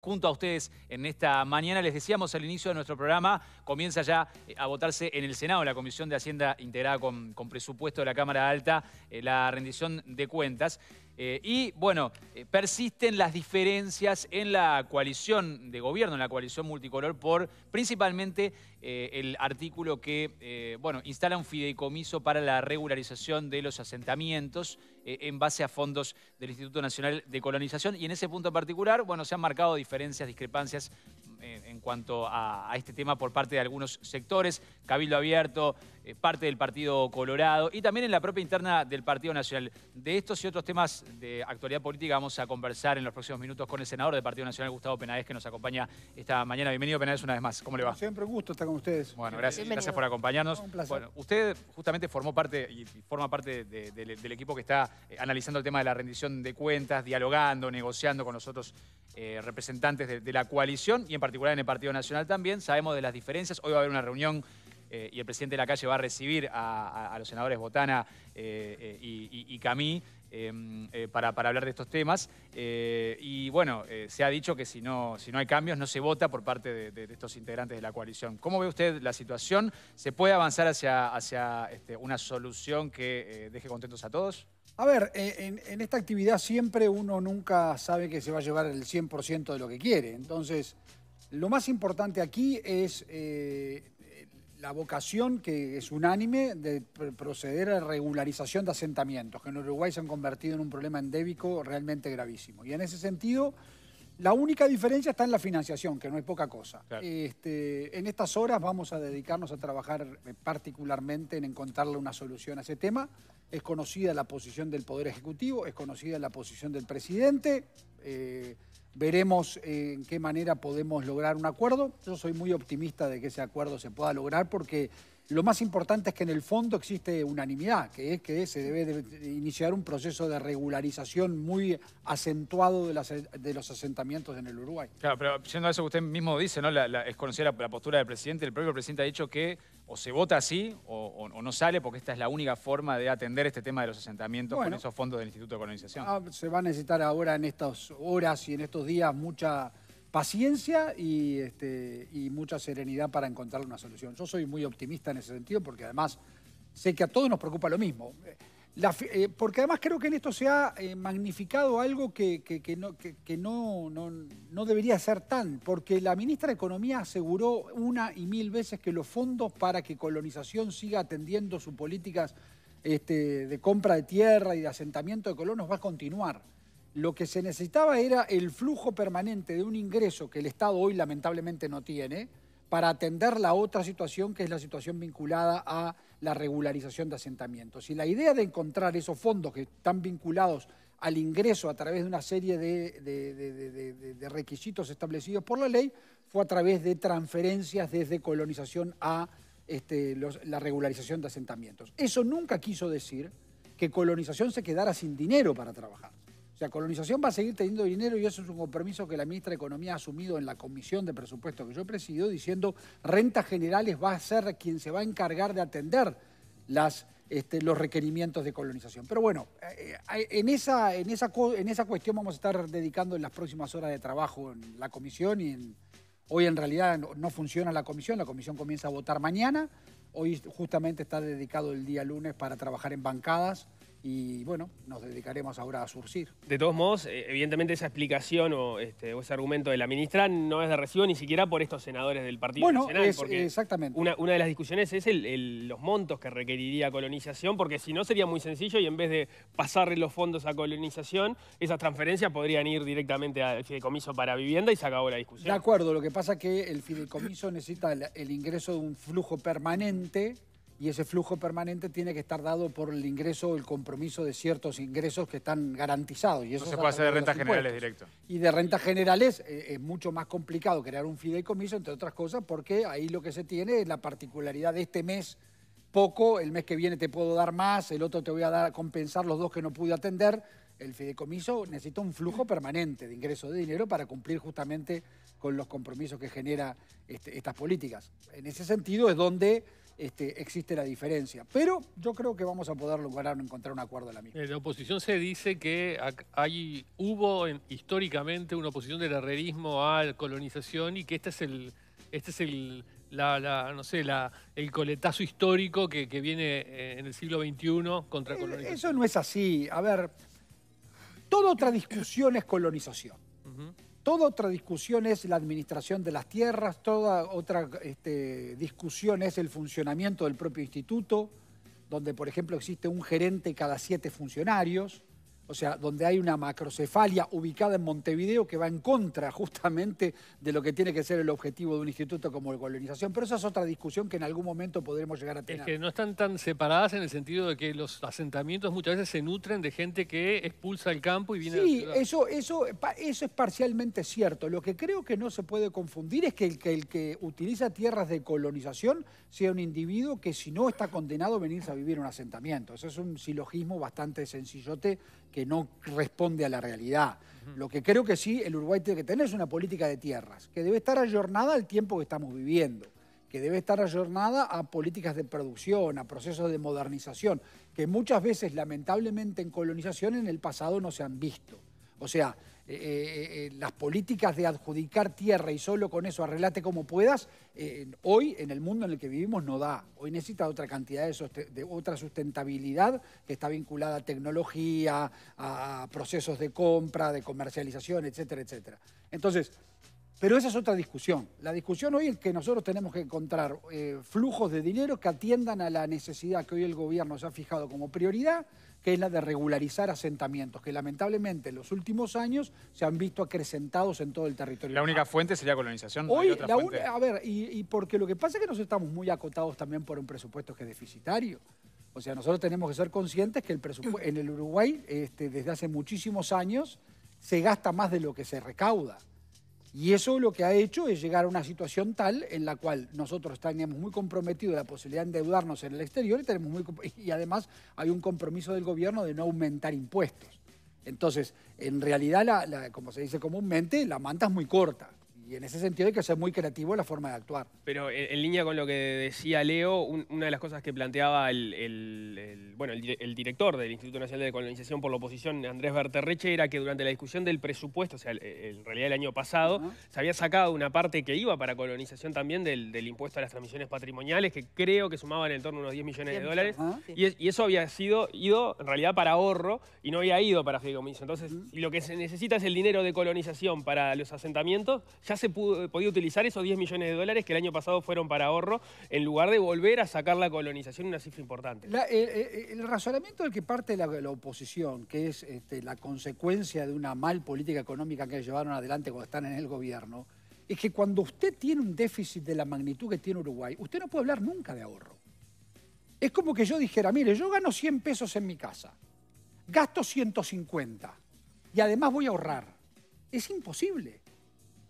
junto a ustedes en esta mañana. Les decíamos al inicio de nuestro programa, comienza ya eh, a votarse en el Senado, la Comisión de Hacienda integrada con, presupuesto de la Cámara Alta, eh, la rendición de cuentas. Eh, y bueno, eh, persisten las diferencias en la coalición de gobierno, en la coalición multicolor, por principalmente eh, el artículo que bueno, instala un fideicomiso para la regularización de los asentamientos en base a fondos del Instituto Nacional de Colonización. Y en ese punto en particular, bueno, se han marcado diferencias, discrepancias en cuanto a, a, este tema por parte de algunos sectores, Cabildo Abierto, eh, parte del Partido Colorado y también en la propia interna del Partido Nacional. De estos y otros temas de actualidad política vamos a conversar en los próximos minutos con el senador del Partido Nacional, Gustavo Penaez, que nos acompaña esta mañana. Bienvenido, Penaez, una vez más. ¿Cómo le va? Siempre un gusto estar con ustedes. Bueno, gracias, gracias por acompañarnos. Un placer. Bueno, usted justamente formó parte y forma parte del equipo que está eh, analizando el tema de la rendición de cuentas, dialogando, negociando con nosotros eh, representantes de la coalición y en particular en el Partido Nacional también. Sabemos de las diferencias. Hoy va a haber una reunión eh, y el presidente de la calle va a recibir a, los senadores Botana eh, eh, y, Camí em, para, hablar de estos temas. y bueno, se ha dicho que si no, si no hay cambios no se vota por parte de, estos integrantes de la coalición. ¿Cómo ve usted la situación? ¿Se puede avanzar hacia, hacia este, una solución que deje contentos a todos? A ver, en, esta actividad siempre uno nunca sabe que se va a llevar el 100% de lo que quiere. Entonces, lo más importante aquí es la vocación que es unánime de proceder a regularización de asentamientos, que en Uruguay se han convertido en un problema endémico realmente gravísimo. Y en ese sentido la única diferencia está en la financiación, que no es poca cosa. Este, en estas horas vamos a dedicarnos a trabajar eh, particularmente en encontrarle una solución a ese tema. Es conocida la posición del Poder Ejecutivo, es conocida la posición del presidente. Eh, veremos eh, en qué manera podemos lograr un acuerdo. Yo soy muy optimista de que ese acuerdo se pueda lograr porque lo más importante es que en el fondo existe unanimidad, que es que se debe iniciar un proceso de regularización muy acentuado de, los asentamientos en el Uruguay. Claro, pero siendo eso que usted mismo dice, ¿no? es conocida la, postura del presidente, el propio presidente ha dicho que o se vota así o, no sale, porque esta es la única forma de atender este tema de los asentamientos con esos fondos del Instituto de Colonización. Ah, se va a necesitar ahora en estas horas y en estos días mucha paciencia este, y, mucha serenidad para encontrar una solución. Yo soy muy optimista en ese sentido porque además sé que a todos nos preocupa lo mismo. Eh, porque además creo que en esto se ha eh, magnificado algo que, no, debería ser tan, porque la ministra de Economía aseguró una y mil veces que los fondos para que colonización siga atendiendo sus políticas este, de compra de tierra y de asentamiento de colonos va a continuar lo que se necesitaba era el flujo permanente de un ingreso que el Estado hoy lamentablemente no tiene para atender la otra situación que es la situación vinculada a la regularización de asentamientos. Y la idea de encontrar esos fondos que están vinculados al ingreso a través de una serie de, requisitos establecidos por la ley fue a través de transferencias desde colonización a este, la regularización de asentamientos. Eso nunca quiso decir que colonización se quedara sin dinero para trabajar sea, colonización va a seguir teniendo dinero y eso es un compromiso que la ministra de Economía ha asumido en la comisión de presupuesto que yo presido, diciendo rentas generales va a ser quien se va a encargar de atender este, los requerimientos de colonización. Pero bueno, eh, eh, en esa, en, esa, en esa cuestión vamos a estar dedicando en las próximas horas de trabajo en la comisión y hoy en realidad no funciona la comisión, la comisión comienza a votar mañana, hoy justamente está dedicado el día lunes para trabajar en bancadas y bueno, nos dedicaremos ahora a surcir. De todos modos, eh, evidentemente esa explicación este, o, ese argumento de la ministra no es de recibo ni siquiera por estos senadores del Partido Nacional. exactamente. Una, una, de las discusiones es los montos que requeriría colonización, porque si no sería muy sencillo y en vez de pasarle los fondos a colonización, esas transferencias podrían ir directamente al fideicomiso para vivienda y se acabó la discusión. De acuerdo, lo que pasa es que el fideicomiso necesita el ingreso de un flujo permanente y ese flujo permanente tiene que estar dado por el ingreso, el compromiso de ciertos ingresos que están garantizados. Y eso se puede hacer de rentas generales directo. Y de rentas generales eh, es mucho más complicado crear un fideicomiso, entre otras cosas, porque ahí lo que se tiene es la particularidad de este mes poco, el mes que viene te puedo dar más, el otro te voy a dar a compensar los dos que no pude atender. El fideicomiso necesita un flujo permanente de ingreso de dinero para cumplir justamente con los compromisos que genera este, estas políticas. En ese sentido es donde este, existe la diferencia. Pero yo creo que vamos a poder lograr encontrar un acuerdo a la misma. En la oposición se dice que hay, hubo históricamente una oposición del herrerismo a la colonización y que este es el, este es el, no sé, el coletazo histórico que, viene eh, en el siglo XXI contra eh, colonización. Eso no es así. A ver, toda otra discusión es colonización. Toda otra discusión es la administración de las tierras, toda otra este, discusión es el funcionamiento del propio instituto, donde por ejemplo existe un gerente cada siete funcionarios, o sea, donde hay una macrocefalia ubicada en Montevideo que va en contra justamente de lo que tiene que ser el objetivo de un instituto como la colonización. Pero esa es otra discusión que en algún momento podremos llegar a tener. Es que no están tan separadas en el sentido de que los asentamientos muchas veces se nutren de gente que expulsa el campo y viene sí, a la ciudad. Eso, eso, eso es parcialmente cierto. Lo que creo que no se puede confundir es que el, que el que utiliza tierras de colonización sea un individuo que si no está condenado a venirse a vivir en un asentamiento. Eso es un silogismo bastante sencillote que no responde a la realidad. Lo que creo que sí el Uruguay tiene que tener es una política de tierras, que debe estar ayornada al tiempo que estamos viviendo, que debe estar ayornada a políticas de producción, a procesos de modernización, que muchas veces, lamentablemente, en colonización en el pasado no se han visto. O sea, eh, eh, eh, las políticas de adjudicar tierra y solo con eso arreglate como puedas, hoy en el mundo en el que vivimos no da. Hoy necesita otra cantidad de, de otra sustentabilidad que está vinculada a tecnología, a procesos de compra, de comercialización, etcétera, etcétera. Entonces, pero esa es otra discusión. La discusión hoy es que nosotros tenemos que encontrar flujos de dinero que atiendan a la necesidad que hoy el gobierno se ha fijado como prioridad que es la de regularizar asentamientos, que lamentablemente en los últimos años se han visto acrecentados en todo el territorio. ¿La única fuente sería colonización? Hoy, la fuente? a ver, y, porque lo que pasa es que nos estamos muy acotados también por un presupuesto que es deficitario. O sea, nosotros tenemos que ser conscientes que el en el Uruguay, este, desde hace muchísimos años, se gasta más de lo que se recauda. Y eso lo que ha hecho es llegar a una situación tal en la cual nosotros tenemos muy comprometido la posibilidad de endeudarnos en el exterior y, tenemos muy, y además hay un compromiso del gobierno de no aumentar impuestos. Entonces, en realidad, la, como se dice comúnmente, la manta es muy corta y en ese sentido hay que ser muy creativo en la forma de actuar. Pero eh, en, línea con lo que decía Leo, una de las cosas que planteaba el, bueno, el, director del Instituto Nacional de Colonización por la Oposición, Andrés Berterreche, era que durante la discusión del presupuesto, o sea, en realidad el año pasado, se había sacado una parte que iba para colonización también del, impuesto a las transmisiones patrimoniales, que creo que sumaban en torno a unos 10 millones de dólares, y, eso había sido ido en realidad para ahorro y no había ido para fideicomiso. Entonces, lo que se necesita es el dinero de colonización para los asentamientos, ya se pudo, podía utilizar esos 10 millones de dólares que el año pasado fueron para ahorro, en lugar de volver a sacar la colonización una cifra importante. Eh, eh, el razonamiento del que parte la, oposición, que es este, la consecuencia de una mal política económica que llevaron adelante cuando están en el gobierno, es que cuando usted tiene un déficit de la magnitud que tiene Uruguay, usted no puede hablar nunca de ahorro. Es como que yo dijera, mire, yo gano 100 pesos en mi casa, gasto 150 y además voy a ahorrar. Es imposible.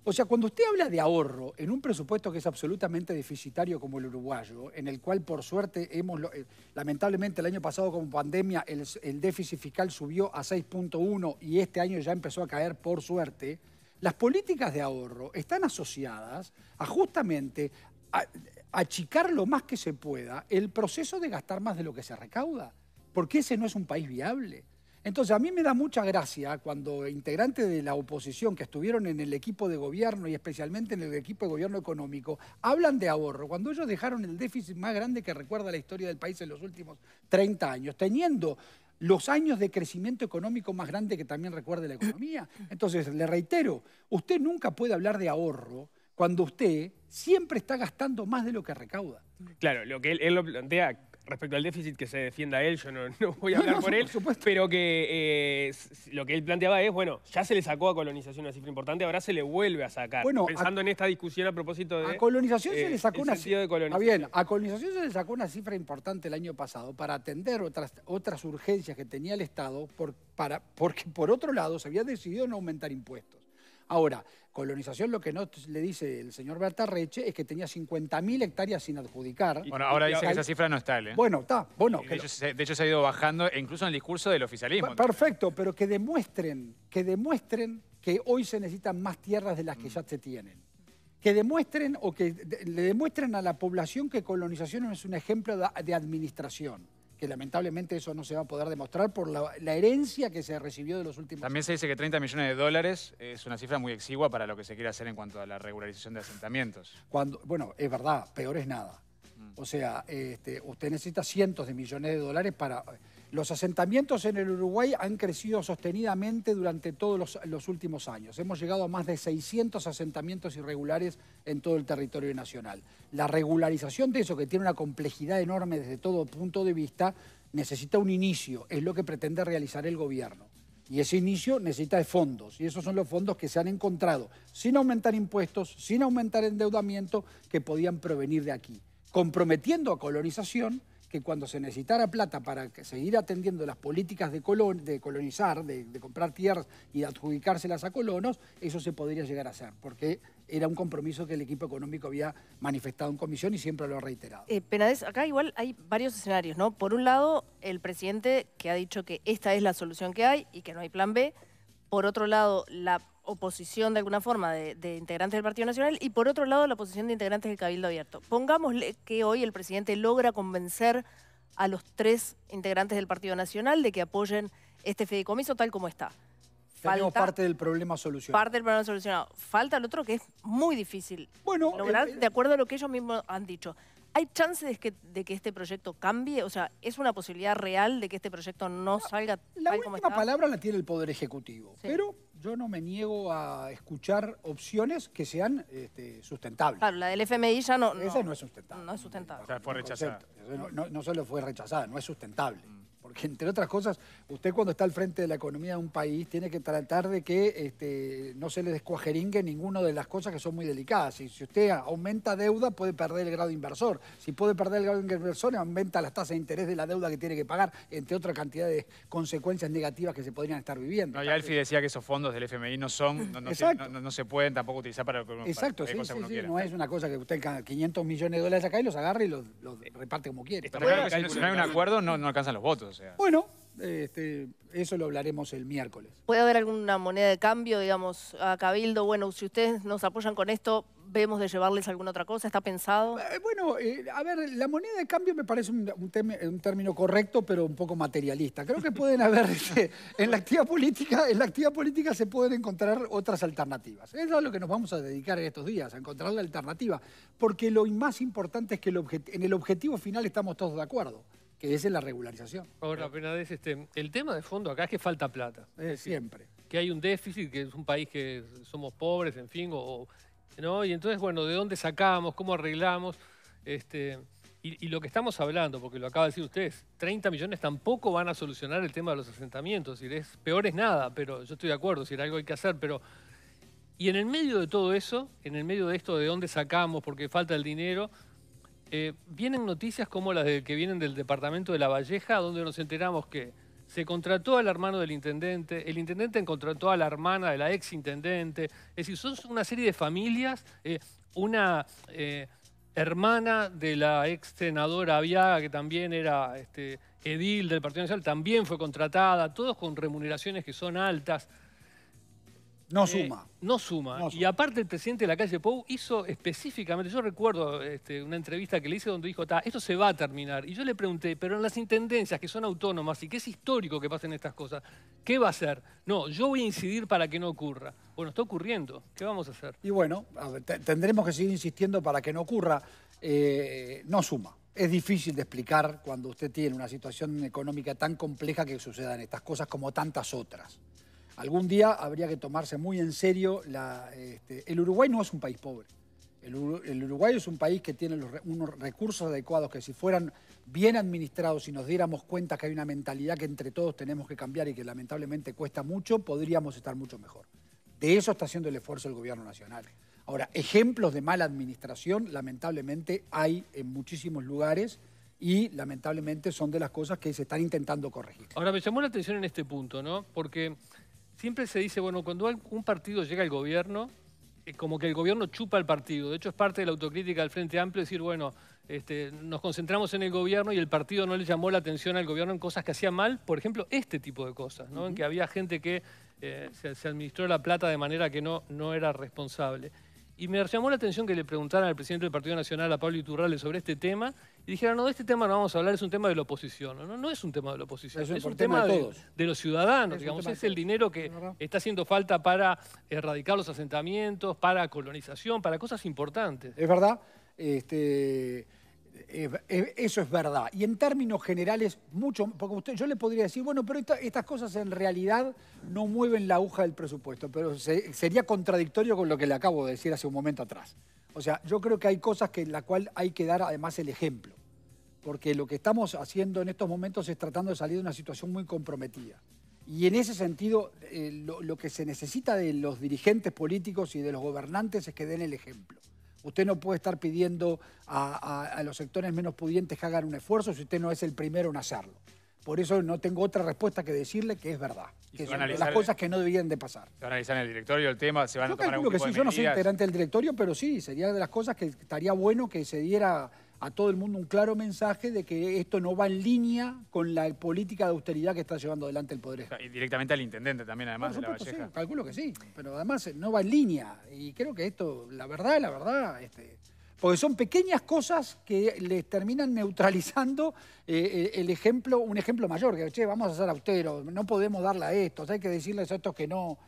O sea, cuando usted habla de ahorro en un presupuesto que es absolutamente deficitario como el uruguayo, en el cual por suerte hemos, eh, lamentablemente el año pasado con pandemia el, déficit fiscal subió a 6.1 y este año ya empezó a caer por suerte, las políticas de ahorro están asociadas a justamente a, achicar lo más que se pueda el proceso de gastar más de lo que se recauda, porque ese no es un país viable. Entonces, a mí me da mucha gracia cuando integrantes de la oposición que estuvieron en el equipo de gobierno y especialmente en el equipo de gobierno económico hablan de ahorro, cuando ellos dejaron el déficit más grande que recuerda la historia del país en los últimos 30 años, teniendo los años de crecimiento económico más grande que también recuerda la economía. Entonces, le reitero, usted nunca puede hablar de ahorro cuando usted siempre está gastando más de lo que recauda. Claro, lo que él, él lo plantea respecto al déficit, que se defienda él, yo no, voy a hablar por él, pero que eh, lo que él planteaba es, bueno, ya se le sacó a colonización una cifra importante, ahora se le vuelve a sacar. pensando en esta discusión a propósito de... A colonización se le eh, sacó una cifra... bien, a colonización se le sacó una cifra importante el año pasado para atender otras, otras urgencias que tenía el Estado, por, para, porque por otro lado se había decidido no aumentar impuestos. Ahora, colonización lo que no le dice el señor Bertarreche es que tenía 50.000 hectáreas sin adjudicar. Bueno, ahora dice que esa cifra no está, ¿eh? Bueno, está, bueno. De hecho, se, ha ido bajando incluso en el discurso del oficialismo. Perfecto, pero que demuestren, que demuestren que hoy se necesitan más tierras de las que mm. ya se tienen. Que demuestren o que le demuestren a la población que colonización no es un ejemplo de administración que lamentablemente eso no se va a poder demostrar por la, herencia que se recibió de los últimos También se dice que 30 millones de dólares es una cifra muy exigua para lo que se quiere hacer en cuanto a la regularización de asentamientos. Cuando, bueno, es verdad, peor es nada. Mm. O sea, este, usted necesita cientos de millones de dólares para... Los asentamientos en el Uruguay han crecido sostenidamente durante todos los, últimos años. Hemos llegado a más de 600 asentamientos irregulares en todo el territorio nacional. La regularización de eso, que tiene una complejidad enorme desde todo punto de vista, necesita un inicio, es lo que pretende realizar el gobierno. Y ese inicio necesita de fondos, y esos son los fondos que se han encontrado, sin aumentar impuestos, sin aumentar endeudamiento, que podían provenir de aquí, comprometiendo a colonización que cuando se necesitara plata para seguir atendiendo las políticas de, colonizar, de, comprar tierras y adjudicárselas a colonos, eso se podría llegar a hacer, porque era un compromiso que el equipo económico había manifestado en comisión y siempre lo ha reiterado. Eh, Penades, acá igual hay varios escenarios, ¿no? Por un lado, el presidente que ha dicho que esta es la solución que hay y que no hay plan B, por otro lado, la oposición de alguna forma de, integrantes del Partido Nacional y por otro lado la oposición de integrantes del Cabildo Abierto. Pongámosle que hoy el presidente logra convencer a los tres integrantes del Partido Nacional de que apoyen este fideicomiso tal como está. Falta, parte del problema solucionado. Parte del problema solucionado. Falta el otro que es muy difícil bueno, lograr, de acuerdo a lo que ellos mismos han dicho. ¿Hay chances de que, este proyecto cambie? O sea, ¿es una posibilidad real de que este proyecto no, salga la tal palabra la tiene el Poder Ejecutivo, pero yo no me niego a escuchar opciones que sean este, sustentables. Claro, la del FMI ya no... Esa no, es sustentable. No es sustentable. O sea, fue rechazada. No, solo fue rechazada, no es sustentable. Mm porque entre otras cosas, usted cuando está al frente de la economía de un país tiene que tratar de que este, no se le descuajeringue ninguna de las cosas que son muy delicadas. Y si usted aumenta deuda, puede perder el grado inversor. Si puede perder el grado inversor, aumenta las tasas de interés de la deuda que tiene que pagar, entre otras cantidades de consecuencias negativas que se podrían estar viviendo. y Alfie decía que esos fondos del FMI no son, no, se pueden tampoco utilizar para el Exacto, sí, no es una cosa que usted 500 millones de dólares acá y los agarre y los, reparte como quiere. Pero, que si no hay un acuerdo, no alcanzan los votos. Bueno, este, eso lo hablaremos el miércoles. ¿Puede haber alguna moneda de cambio, digamos, a Cabildo? Bueno, si ustedes nos apoyan con esto, vemos de llevarles alguna otra cosa? ¿Está pensado? Eh, bueno, eh, a ver, la moneda de cambio me parece un, término correcto, pero un poco materialista. Creo que pueden haber, este, en, la actividad política, en la actividad política se pueden encontrar otras alternativas. Eso es lo que nos vamos a dedicar en estos días, a encontrar la alternativa. Porque lo más importante es que en el objetivo final estamos todos de acuerdo que es en la regularización. Ahora, Penades, este, el tema de fondo acá es que falta plata. Eh, siempre. Que hay un déficit, que es un país que somos pobres, en fin, ¿no? Y entonces, bueno, ¿de dónde sacamos? ¿Cómo arreglamos? Este, y, lo que estamos hablando, porque lo acaba de decir usted, 30 millones tampoco van a solucionar el tema de los asentamientos. Es peor es nada, pero yo estoy de acuerdo, si algo hay que hacer, pero... Y en el medio de todo eso, en el medio de esto de dónde sacamos, porque falta el dinero, eh, vienen noticias como las de, que vienen del departamento de La Valleja, donde nos enteramos que se contrató al hermano del intendente, el intendente contrató a la hermana de la ex intendente. Es decir, son una serie de familias, eh, una eh, hermana de la ex senadora Aviaga, que también era este, edil del Partido Nacional, también fue contratada, todos con remuneraciones que son altas. Eh, no suma. no suma. Y aparte el presidente de la calle Pou hizo específicamente, yo recuerdo este, una entrevista que le hice donde dijo, esto se va a terminar. Y yo le pregunté, pero en las intendencias que son autónomas y que es histórico que pasen estas cosas, ¿qué va a hacer? No, yo voy a incidir para que no ocurra. Bueno, está ocurriendo. ¿Qué vamos a hacer? Y bueno, tendremos que seguir insistiendo para que no ocurra. Eh, no suma. Es difícil de explicar cuando usted tiene una situación económica tan compleja que sucedan estas cosas como tantas otras algún día habría que tomarse muy en serio la, este, el Uruguay no es un país pobre. El, Uruguay es un país que tiene unos recursos adecuados que si fueran bien administrados y nos diéramos cuenta que hay una mentalidad que entre todos tenemos que cambiar y que lamentablemente cuesta mucho, podríamos estar mucho mejor. De eso está haciendo el esfuerzo el gobierno nacional. Ahora, ejemplos de mala administración lamentablemente hay en muchísimos lugares y lamentablemente son de las cosas que se están intentando corregir. Ahora, me llamó la atención en este punto, ¿no? Porque siempre se dice, bueno, cuando un partido llega al gobierno, eh, como que el gobierno chupa al partido. De hecho, es parte de la autocrítica del Frente Amplio decir, bueno, este, nos concentramos en el gobierno y el partido no le llamó la atención al gobierno en cosas que hacía mal, por ejemplo, este tipo de cosas, ¿no? En que había gente que eh, se, administró la plata de manera que no, no era responsable. Y me llamó la atención que le preguntaran al presidente del Partido Nacional, a Pablo Iturralde, sobre este tema y dijeron, no, de este tema no vamos a hablar, es un tema de la oposición. No, no, es un tema de la oposición, es, un tema, de, los ciudadanos, es digamos, es el dinero que está haciendo falta para erradicar los asentamientos, para colonización, para cosas importantes. Es verdad, este, eso es verdad. Y en términos generales, mucho, porque usted, yo le podría decir, bueno, pero estas cosas en realidad no mueven la aguja del presupuesto, pero sería contradictorio con lo que le acabo de decir hace un momento atrás. O sea, yo creo que hay cosas en las cuales hay que dar además el ejemplo. Porque lo que estamos haciendo en estos momentos es tratando de salir de una situación muy comprometida. Y en ese sentido, eh, lo, que se necesita de los dirigentes políticos y de los gobernantes es que den el ejemplo. Usted no puede estar pidiendo a los sectores menos pudientes que hagan un esfuerzo si usted no es el primero en hacerlo. Por eso no tengo otra respuesta que decirle que es verdad. Que son las cosas que no debían de pasar. ¿Se van analizar el directorio el tema? ¿Se van a tomar algún tipo que sí, Yo no soy integrante del directorio, pero sí, sería de las cosas que estaría bueno que se diera a todo el mundo un claro mensaje de que esto no va en línea con la política de austeridad que está llevando adelante el Poder. Y directamente al intendente también, además, de la Valleja. calculo que sí, pero además no va en línea. Y creo que esto, la verdad, la verdad... Este, porque son pequeñas cosas que les terminan neutralizando eh, eh, el ejemplo, un ejemplo mayor, que che, vamos a ser austeros, no podemos darle a estos, hay que decirles a estos que no.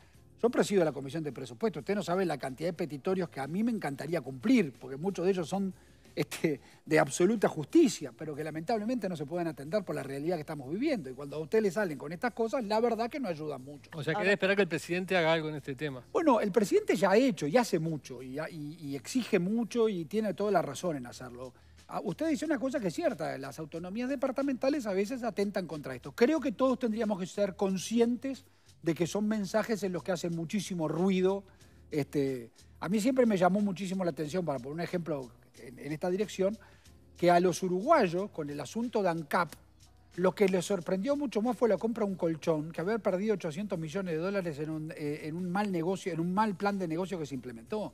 Yo presido la Comisión de Presupuestos, usted no sabe la cantidad de petitorios que a mí me encantaría cumplir, porque muchos de ellos son este, de absoluta justicia, pero que lamentablemente no se pueden atender por la realidad que estamos viviendo. Y cuando a ustedes les salen con estas cosas, la verdad que no ayudan mucho. O sea, ¿querés esperar que el presidente haga algo en este tema? Bueno, el presidente ya ha hecho y hace mucho, y, exige mucho y tiene toda la razón en hacerlo. Ah, usted dice una cosa que es cierta, las autonomías departamentales a veces atentan contra esto. Creo que todos tendríamos que ser conscientes de que son mensajes en los que hacen muchísimo ruido. Este, a mí siempre me llamó muchísimo la atención, para poner un ejemplo en, esta dirección, que a los uruguayos, con el asunto de ANCAP, lo que les sorprendió mucho más fue la compra de un colchón, que haber perdido 800 millones de dólares eh, en un, mal negocio, en un mal plan de negocio que se implementó.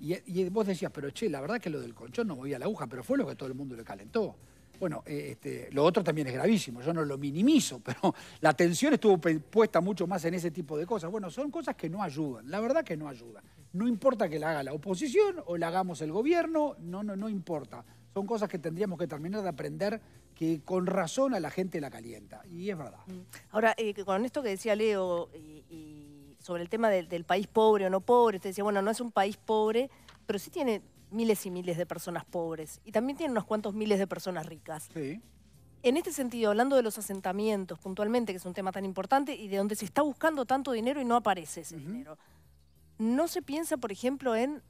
Y, vos decías, pero che, la verdad que lo del colchón no movía la aguja, pero fue lo que todo el mundo le calentó. Bueno, eh, este, lo otro también es gravísimo, yo no lo minimizo, pero la atención estuvo puesta mucho más en ese tipo de cosas. Bueno, son cosas que no ayudan, la verdad que no ayudan. No importa que la haga la oposición o la hagamos el gobierno, no, no, no importa. Son cosas que tendríamos que terminar de aprender que con razón a la gente la calienta, y es verdad. Mm. Ahora, eh, con esto que decía Leo y, sobre el tema del, del país pobre o no pobre, usted decía, bueno, no es un país pobre, pero sí tiene miles y miles de personas pobres y también tienen unos cuantos miles de personas ricas. En este sentido, hablando de los asentamientos puntualmente, que es un tema tan importante y de donde se está buscando tanto dinero y no aparece ese dinero, ¿no se piensa, por ejemplo, en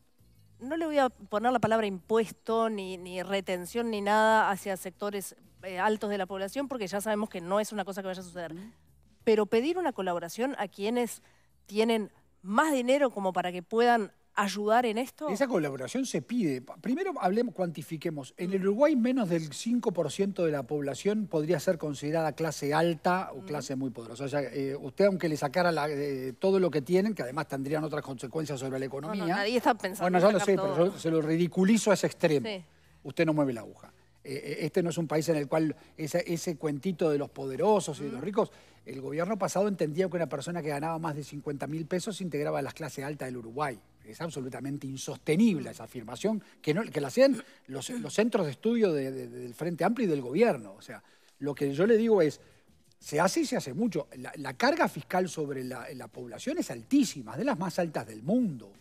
no le voy a poner la palabra impuesto, ni, retención, ni nada hacia sectores eh, altos de la población, porque ya sabemos que no es una cosa que vaya a suceder. Pero pedir una colaboración a quienes tienen más dinero como para que puedan ayudar en esto? Esa colaboración se pide. Primero hablemos, cuantifiquemos. En el Uruguay menos del 5% de la población podría ser considerada clase alta o clase muy poderosa. O sea, eh, usted aunque le sacara eh, todo lo que tienen, que además tendrían otras consecuencias sobre la economía. nadie está pensando. Bueno, yo lo sé, pero se lo ridiculizo a ese extremo. Usted no mueve la aguja. Eh, este no es un país en el cual ese, ese cuentito de los poderosos y de los ricos, el gobierno pasado entendía que una persona que ganaba más de 50 mil pesos integraba las clases altas del Uruguay es absolutamente insostenible esa afirmación, que, que la hacían los, centros de estudio del Frente Amplio y del gobierno. O sea, lo que yo le digo es, se hace y se hace mucho. La, carga fiscal sobre la, población es altísima, de las más altas del mundo.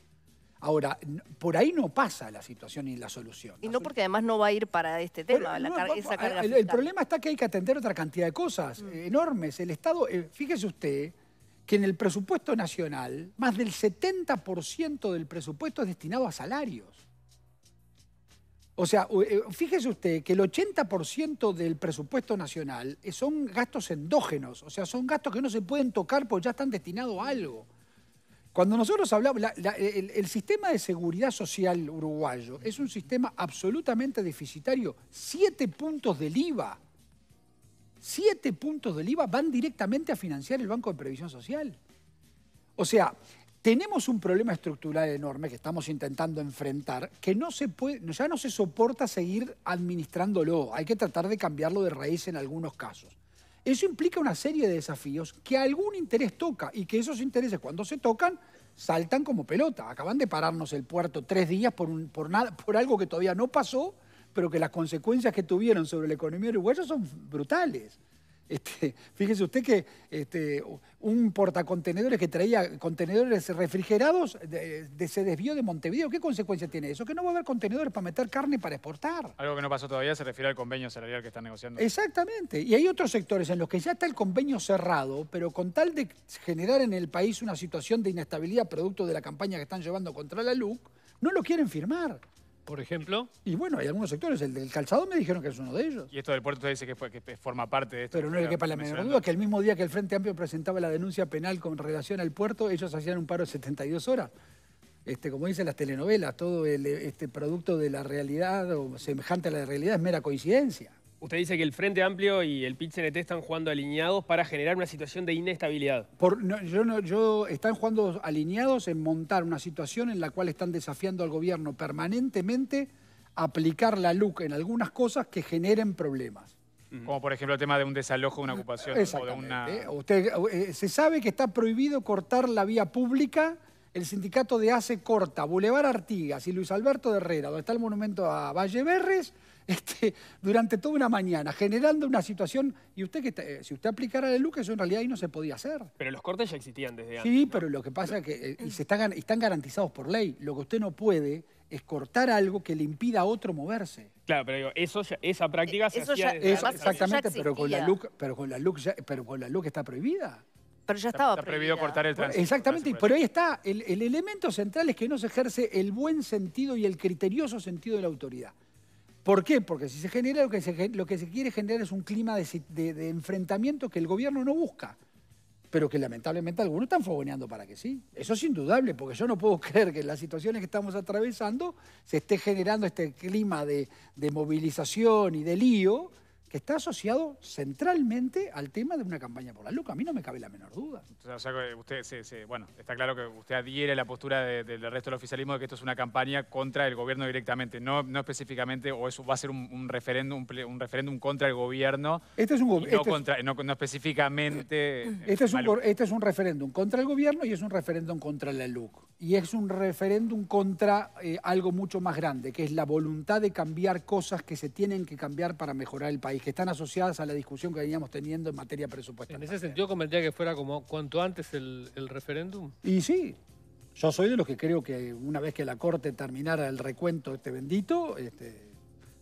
Ahora, por ahí no pasa la situación y la solución. Y no porque además no va a ir para este tema, esa carga el, fiscal. el, problema está que hay que atender otra cantidad de cosas mm. enormes. El Estado, eh, fíjese usted, que en el presupuesto nacional más del 70% del presupuesto es destinado a salarios. O sea, eh, fíjese usted que el 80% del presupuesto nacional eh, son gastos endógenos, o sea, son gastos que no se pueden tocar porque ya están destinados a algo. Cuando nosotros hablamos, eh, el, el, sistema de seguridad social uruguayo es un sistema absolutamente deficitario, siete puntos del IVA siete puntos del IVA van directamente a financiar el Banco de Previsión Social. O sea, tenemos un problema estructural enorme que estamos intentando enfrentar, que no se puede, ya no se soporta seguir administrándolo, hay que tratar de cambiarlo de raíz en algunos casos. Eso implica una serie de desafíos que algún interés toca y que esos intereses cuando se tocan saltan como pelota. Acaban de pararnos el puerto tres días por, nada, por algo que todavía no pasó pero que las consecuencias que tuvieron sobre la economía uruguaya son brutales. Este, fíjese usted que este, un portacontenedores que traía contenedores refrigerados de, se desvió de Montevideo. ¿Qué consecuencia tiene eso? Que no va a haber contenedores para meter carne para exportar. Algo que no pasó todavía se refiere al convenio salarial que están negociando. Exactamente. Y hay otros sectores en los que ya está el convenio cerrado, pero con tal de generar en el país una situación de inestabilidad producto de la campaña que están llevando contra la LUC, no lo quieren firmar por ejemplo. Y bueno, hay algunos sectores. El del calzado me dijeron que es uno de ellos. Y esto del puerto usted dice que, fue, que forma parte de esto. Pero no que para la menor duda que el mismo día que el Frente Amplio presentaba la denuncia penal con relación al puerto, ellos hacían un paro de 72 horas. Este, como dicen las telenovelas, todo este, producto de la realidad o semejante a la realidad es mera coincidencia. Usted dice que el Frente Amplio y el pit están jugando alineados para generar una situación de inestabilidad. Por, yo, no, yo, están jugando alineados en montar una situación en la cual están desafiando al gobierno permanentemente a aplicar la LUC en algunas cosas que generen problemas. Como por ejemplo el tema de un desalojo, una ocupación o de una... ¿eh? Usted, eh, se sabe que está prohibido cortar la vía pública el sindicato de ACE corta Boulevard Artigas y Luis Alberto de Herrera, donde está el monumento a Valle Berres, este, durante toda una mañana, generando una situación. Y usted que eh, si usted aplicara la LUC, eso en realidad ahí no se podía hacer. Pero los cortes ya existían desde antes. Sí, pero lo que pasa es que eh, y están, garantizados por ley. Lo que usted no puede es cortar algo que le impida a otro moverse. Claro, pero digo, eso esa práctica eh, se hacía Exactamente, pero con la LUC, pero con la pero con la LUC está prohibida. Pero ya estaba está prohibido cortar el tránsito. Exactamente, pero ahí está. El, elemento central es que no se ejerce el buen sentido y el criterioso sentido de la autoridad. ¿Por qué? Porque si se genera, lo que se, quiere generar es un clima de, enfrentamiento que el gobierno no busca pero que lamentablemente algunos están fogoneando para que sí. Eso es indudable, porque yo no puedo creer que en las situaciones que estamos atravesando se esté generando este clima de, de movilización y de lío que está asociado centralmente al tema de una campaña por la LUC. A mí no me cabe la menor duda. O sea, usted, bueno, está claro que usted adhiere la postura del resto del oficialismo de que esto es una campaña contra el gobierno directamente, no, no específicamente, o eso va a ser un, referéndum un referéndum contra el gobierno, este es un gobierno. no, este contra, específicamente... Este, este es, un, referéndum contra el gobierno y es un referéndum contra la LUC. Y es un referéndum contra eh, algo mucho más grande, que es la voluntad de cambiar cosas que se tienen que cambiar para mejorar el país que están asociadas a la discusión que veníamos teniendo en materia presupuestaria. ¿En ese sentido convendría que fuera como cuanto antes el, referéndum? Y sí, yo soy de los que creo que una vez que la Corte terminara el recuento este bendito, este,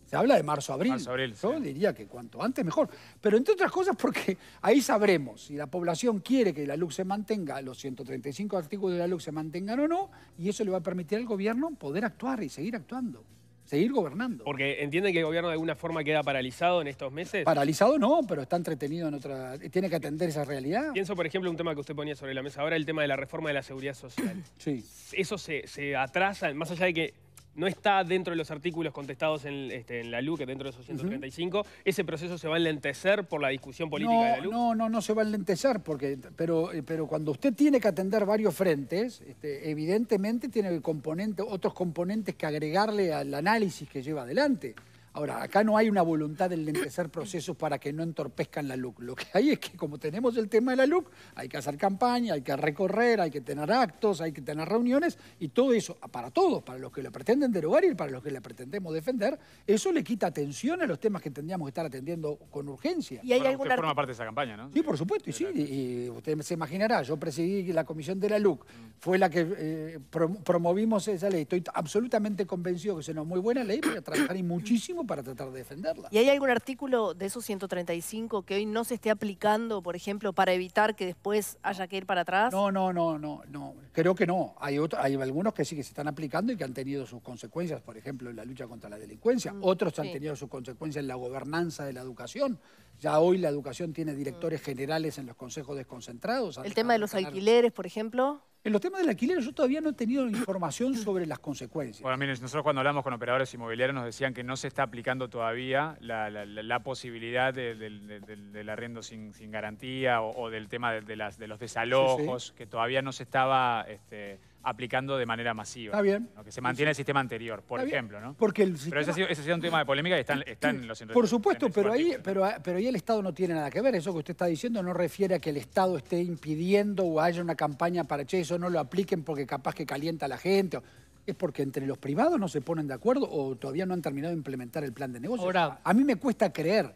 se habla de marzo-abril. Yo diría que cuanto antes mejor. Pero entre otras cosas porque ahí sabremos si la población quiere que la luz se mantenga, los 135 artículos de la luz se mantengan o no, y eso le va a permitir al gobierno poder actuar y seguir actuando seguir gobernando. Porque entienden que el gobierno de alguna forma queda paralizado en estos meses. Paralizado no, pero está entretenido en otra. Tiene que atender esa realidad. Pienso, por ejemplo, un tema que usted ponía sobre la mesa ahora, el tema de la reforma de la seguridad social. sí. Eso se, se atrasa, más allá de que no está dentro de los artículos contestados en, este, la LUC, dentro de esos 135. ¿Ese proceso se va a enlentecer por la discusión política de la LUC? No, no, no se va a enlentecer, porque, pero, eh, pero cuando usted tiene que atender varios frentes, este, evidentemente tiene componente, otros componentes que agregarle al análisis que lleva adelante. Ahora, acá no hay una voluntad de empezar procesos para que no entorpezcan la LUC. Lo que hay es que como tenemos el tema de la LUC, hay que hacer campaña, hay que recorrer, hay que tener actos, hay que tener reuniones y todo eso, ah, para todos, para los que la pretenden derogar y para los que la pretendemos defender, eso le quita atención a los temas que tendríamos que estar atendiendo con urgencia. Y hay alguna... usted forma parte de esa campaña, ¿no? Sí, por supuesto, y sí, usted se imaginará, yo presidí la comisión de la LUC, mm. fue la que eh, promovimos esa ley, estoy absolutamente convencido que es una muy buena ley, para trabajar y muchísimo para tratar de defenderla. ¿Y hay algún artículo de esos 135 que hoy no se esté aplicando, por ejemplo, para evitar que después haya que ir para atrás? No, no, no, no, no. Creo que no. Hay, otro, hay algunos que sí que se están aplicando y que han tenido sus consecuencias, por ejemplo, en la lucha contra la delincuencia. Mm, Otros han tenido sus consecuencias en la gobernanza de la educación. Ya hoy la educación tiene mm. directores generales en los consejos desconcentrados. El tema de los alquileres, por ejemplo. En los temas del alquiler yo todavía no he tenido información sobre las consecuencias. Bueno, miren, nosotros cuando hablamos con operadores inmobiliarios nos decían que no se está aplicando todavía la, posibilidad del arriendo sin, garantía o, del tema de, las, de los desalojos, que todavía no se estaba... Este, aplicando de manera masiva. Está bien. Que se mantiene el sistema anterior, por ejemplo, ¿no? Porque el Pero ese ha, sido, un tema de polémica y están, están los... Por supuesto, pero ahí, pero, pero ahí el Estado no tiene nada que ver. Eso que usted está diciendo no refiere a que el Estado esté impidiendo o haya una campaña para, che, eso no lo apliquen porque capaz que calienta a la gente. Es porque entre los privados no se ponen de acuerdo o todavía no han terminado de implementar el plan de negocio. Ahora... A mí me cuesta creer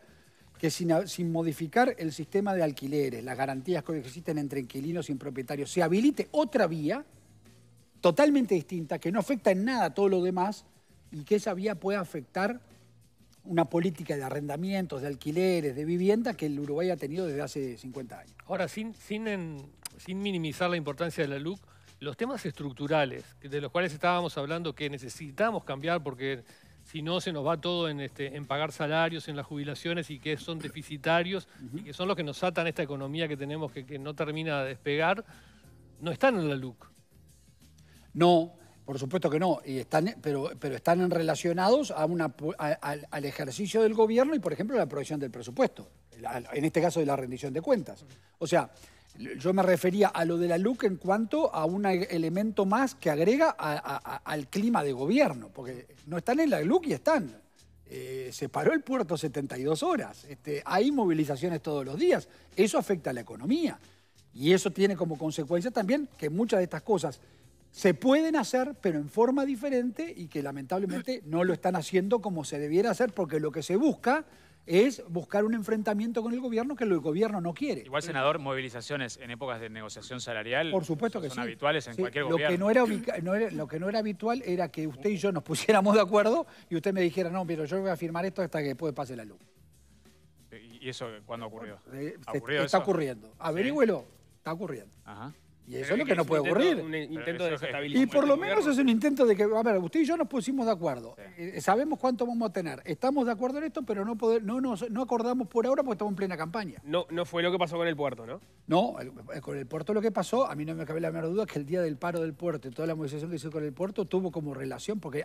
que sin, sin, modificar el sistema de alquileres, las garantías que existen entre inquilinos y propietarios, se habilite otra vía totalmente distinta, que no afecta en nada a todo lo demás y que esa vía pueda afectar una política de arrendamientos, de alquileres, de vivienda que el Uruguay ha tenido desde hace 50 años. Ahora, sin, sin, minimizar la importancia de la LUC, los temas estructurales, de los cuales estábamos hablando que necesitamos cambiar porque si no se nos va todo en, este, pagar salarios, en las jubilaciones y que son deficitarios y que son los que nos atan esta economía que tenemos que, que no termina de despegar, no están en la LUC. No, por supuesto que no, y están, pero, pero están relacionados a una, al ejercicio del gobierno y, por ejemplo, la aprobación del presupuesto, en este caso de la rendición de cuentas. O sea, yo me refería a lo de la LUC en cuanto a un elemento más que agrega al clima de gobierno, porque no están en la LUC y están. Eh, se paró el puerto 72 horas, este, hay movilizaciones todos los días, eso afecta a la economía y eso tiene como consecuencia también que muchas de estas cosas se pueden hacer, pero en forma diferente y que lamentablemente no lo están haciendo como se debiera hacer, porque lo que se busca es buscar un enfrentamiento con el gobierno que el gobierno no quiere. Igual, senador, movilizaciones en épocas de negociación salarial Por supuesto que son habituales en cualquier lo gobierno. Que era, lo que no era habitual era que usted y yo nos pusiéramos de acuerdo y usted me dijera, no, pero yo voy a firmar esto hasta que después pase la luz. ¿Y eso cuándo ocurrió? Eh, está ocurriendo. Averígüelo, está ocurriendo. Ajá. Y eso es lo que, no puede ocurrir. Y por lo menos es un intento de que, a ver, usted y yo nos pusimos de acuerdo. Eh, eh, sabemos cuánto vamos a tener. Estamos de acuerdo en esto, pero no, poder, no, no, acordamos por ahora porque estamos en plena campaña. No, no fue lo que pasó con el puerto, ¿no? No, eh, con el puerto lo que pasó, a mí no me cabe la menor duda, que el día del paro del puerto y toda la movilización que hizo con el puerto tuvo como relación, porque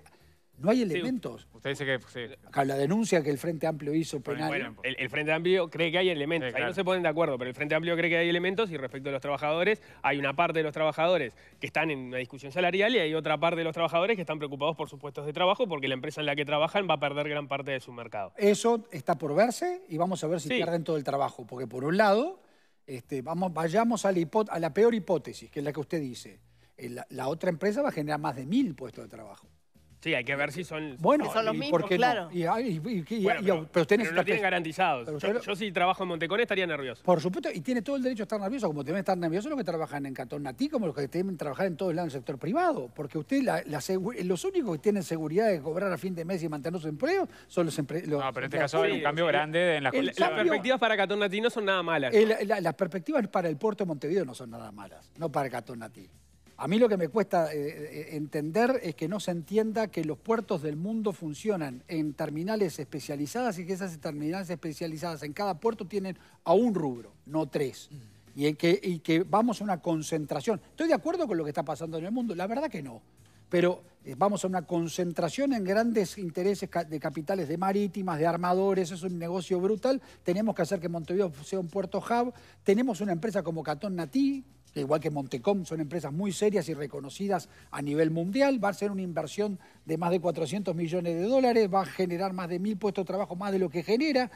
no hay elementos. usted dice que La denuncia que el Frente Amplio hizo penal. el, Frente Amplio cree que hay elementos. Ahí no se ponen de acuerdo, pero el Frente Amplio cree que hay elementos y respecto a los trabajadores, hay una parte de los trabajadores que están en una discusión salarial y hay otra parte de los trabajadores que están preocupados por sus puestos de trabajo porque la empresa en la que trabajan va a perder gran parte de su mercado. Eso está por verse y vamos a ver si pierden todo el trabajo. Porque por un lado, este, vamos, vayamos a la, peor hipótesis, que es la que usted dice. Eh, la otra empresa va a generar más de mil puestos de trabajo. Sí, hay que ver si son, bueno, si son los mismos, claro. pero tienen garantizados. yo, si trabajo en Montecón estaría nervioso. Por supuesto, y tiene todo el derecho a estar nervioso, como deben estar nerviosos los que trabajan en Natí como los que deben trabajar en todo el lado del sector privado. Porque usted, los únicos que tienen seguridad de cobrar a fin de mes y mantener su empleo son los No, pero en este caso hay un cambio grande en las Las perspectivas para Natí no son nada malas. las perspectivas para el puerto de Montevideo no son nada malas, no para Natí. A mí lo que me cuesta eh, eh, entender es que no se entienda que los puertos del mundo funcionan en terminales especializadas y que esas terminales especializadas en cada puerto tienen a un rubro, no tres. Y, que, y que vamos a una concentración. Estoy de acuerdo con lo que está pasando en el mundo, la verdad que no. Pero eh, vamos a una concentración en grandes intereses de capitales de marítimas, de armadores, es un negocio brutal. Tenemos que hacer que Montevideo sea un puerto hub. Tenemos una empresa como Catón Natí, igual que Montecom, son empresas muy serias y reconocidas a nivel mundial. Va a ser una inversión de más de 400 millones de dólares, va a generar más de mil puestos de trabajo, más de lo que genera.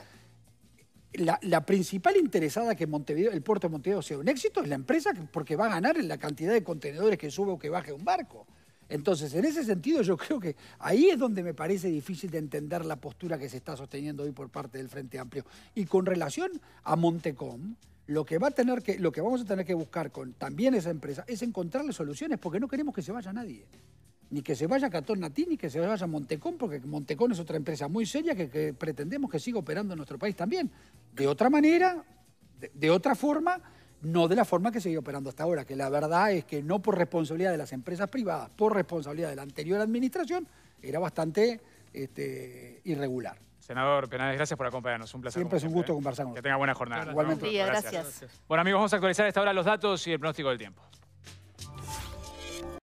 La, principal interesada que Montevideo, el puerto de Montevideo sea un éxito es la empresa porque va a ganar en la cantidad de contenedores que sube o que baje un barco. Entonces, en ese sentido, yo creo que ahí es donde me parece difícil de entender la postura que se está sosteniendo hoy por parte del Frente Amplio. Y con relación a Montecom, lo que, va a tener que, lo que vamos a tener que buscar con también esa empresa es encontrarle soluciones, porque no queremos que se vaya nadie. Ni que se vaya Catón Natí, ni que se vaya Montecón, porque Montecón es otra empresa muy seria que, pretendemos que siga operando en nuestro país también. De otra manera, de, otra forma, no de la forma que sigue operando hasta ahora, que la verdad es que no por responsabilidad de las empresas privadas, por responsabilidad de la anterior administración, era bastante este, irregular. Senador Penales, gracias por acompañarnos. Un placer. Siempre es un gusto ¿eh? conversar con Que tenga buena jornada. Igualmente. día, gracias. gracias. Bueno, amigos, vamos a actualizar a esta hora los datos y el pronóstico del tiempo.